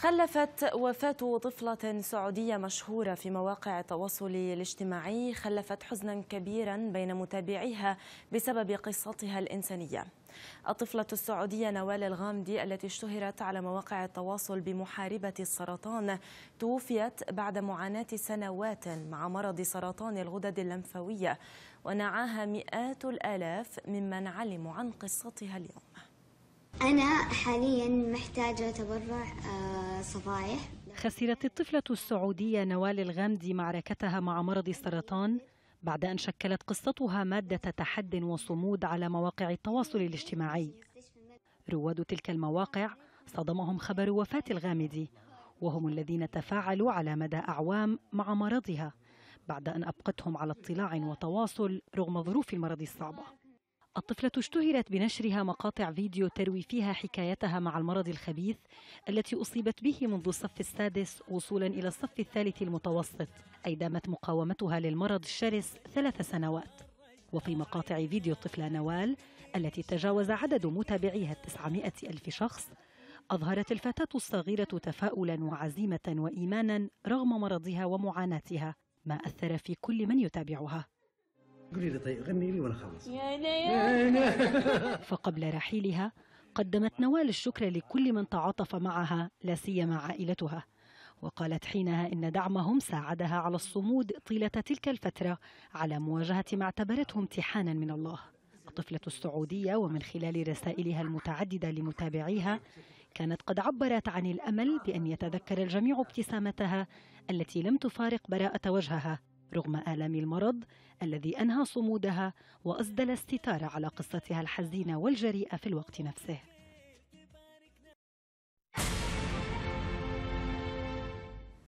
خلفت وفاة طفلة سعودية مشهورة في مواقع التواصل الاجتماعي خلفت حزنا كبيرا بين متابعيها بسبب قصتها الإنسانية الطفلة السعودية نوال الغامدي التي اشتهرت على مواقع التواصل بمحاربة السرطان توفيت بعد معاناة سنوات مع مرض سرطان الغدد اللمفاوية ونعاها مئات الآلاف ممن علموا عن قصتها اليوم أنا حاليا محتاجة تبرع آه، صفائح خسرت الطفلة السعودية نوال الغامدي معركتها مع مرض السرطان بعد أن شكلت قصتها مادة تحد وصمود على مواقع التواصل الاجتماعي رواد تلك المواقع صدمهم خبر وفاة الغامدي وهم الذين تفاعلوا على مدى أعوام مع مرضها بعد أن أبقتهم على اطلاع وتواصل رغم ظروف المرض الصعبة الطفلة اشتهرت بنشرها مقاطع فيديو تروي فيها حكايتها مع المرض الخبيث التي أصيبت به منذ الصف السادس وصولا إلى الصف الثالث المتوسط أي دامت مقاومتها للمرض الشرس ثلاث سنوات وفي مقاطع فيديو الطفلة نوال التي تجاوز عدد متابعيها 900 ألف شخص أظهرت الفتاة الصغيرة تفاؤلا وعزيمة وإيمانا رغم مرضها ومعاناتها ما أثر في كل من يتابعها قولي لي طيب غني لي وانا يا اخلص فقبل رحيلها قدمت نوال الشكر لكل من تعاطف معها لا سيما عائلتها وقالت حينها إن دعمهم ساعدها على الصمود طيلة تلك الفترة على مواجهة ما اعتبرته امتحانا من الله الطفلة السعودية ومن خلال رسائلها المتعددة لمتابعيها كانت قد عبرت عن الأمل بأن يتذكر الجميع ابتسامتها التي لم تفارق براءة وجهها رغم آلام المرض الذي أنهى صمودها وأسدل الستار على قصتها الحزينة والجريئة في الوقت نفسه